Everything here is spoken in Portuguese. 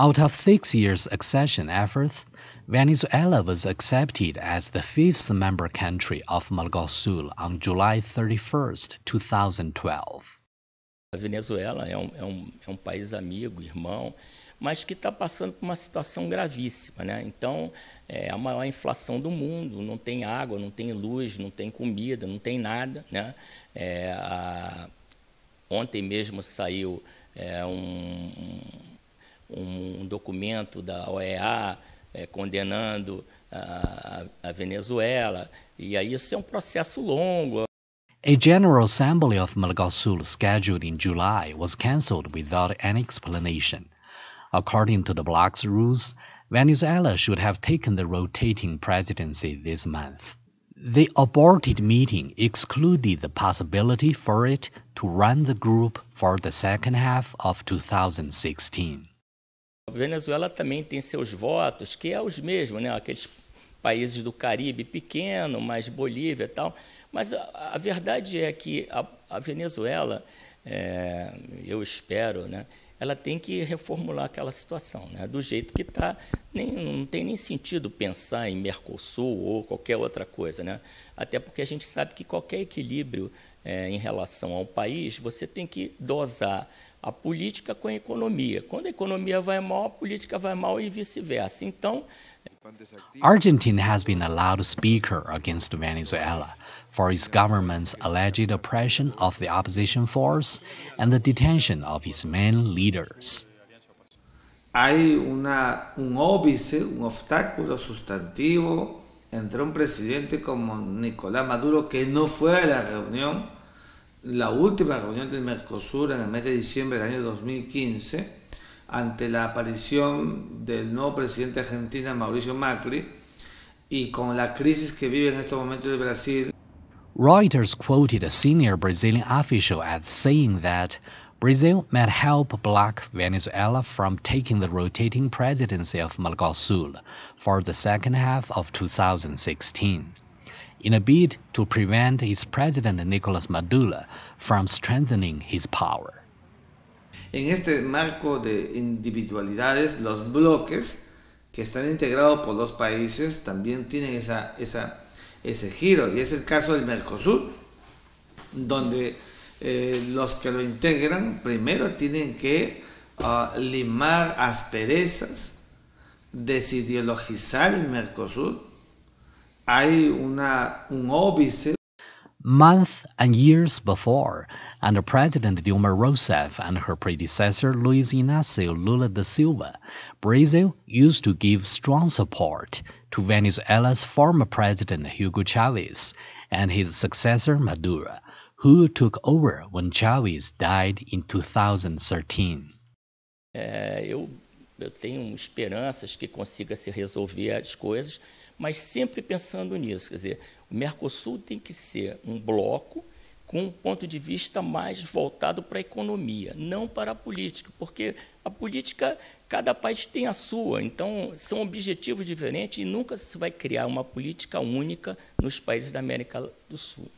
Out of six years' accession efforts, Venezuela was accepted as the fifth member country of Mercosul on July 31, 2012. A Venezuela é um, é, um, é um país amigo, irmão, mas que está passando por uma situação gravíssima. Né? Então, é a maior inflação do mundo, não tem água, não tem luz, não tem comida, não tem nada. Né? É, a... Ontem mesmo saiu é, um, Um, um documento da OEA é, condenando a, a Venezuela. E aí isso é um processo longo. A General Assembly of Mercosul scheduled in July was cancelled without any explanation. According to the bloc's rules, Venezuela should have taken the rotating presidency this month. The aborted meeting excluded the possibility for it to run the group for the second half of 2016. A Venezuela também tem seus votos, que é os mesmos, né? aqueles países do Caribe pequeno, mas Bolívia e tal. Mas a, a verdade é que a, a Venezuela, é, eu espero, né? ela tem que reformular aquela situação. Né? Do jeito que está, não tem nem sentido pensar em Mercosul ou qualquer outra coisa. Né? Até porque a gente sabe que qualquer equilíbrio é, em relação ao país, você tem que dosar a política com a economia. Quando a economia vai mal, a política vai mal e vice-versa. Então, Argentina has been a loud speaker against Venezuela for its government's alleged oppression of the opposition force and the detention of its main leaders. Hay una, un óbice, un obstáculo sustantivo entre un presidente como Nicolás Maduro que no fue a la reunión la última reunión del Mercosur en el mes de diciembre del año 2015, ante la aparición del nuevo presidente de Argentina, Mauricio Macri, y con la crisis que vive en estos momentos el Brasil. Reuters quoted a senior Brazilian official as saying that Brazil might help block Venezuela from taking the rotating presidency of Mercosur for the second half of 2016. En este marco de individualidades, los bloques que están integrados por los países también tienen ese giro, y es el caso del Mercosur, donde eh, los que lo integran primero tienen que ah, limar asperezas, desideologizar el Mercosur, hay una, un óbice months and years before, under President Dilma Rousseff and her predecessor Luiz Inácio Lula da Silva, Brazil used to give strong support to Venezuela's former president Hugo Chavez and his successor Maduro, who took over when Chavez died in 2013. Uh, eu tenho esperanças que consiga se resolver as coisas, mas sempre pensando nisso. Quer dizer, o Mercosul tem que ser um bloco com um ponto de vista mais voltado para a economia, não para a política, porque a política, cada país tem a sua, então são objetivos diferentes e nunca se vai criar uma política única nos países da América do Sul.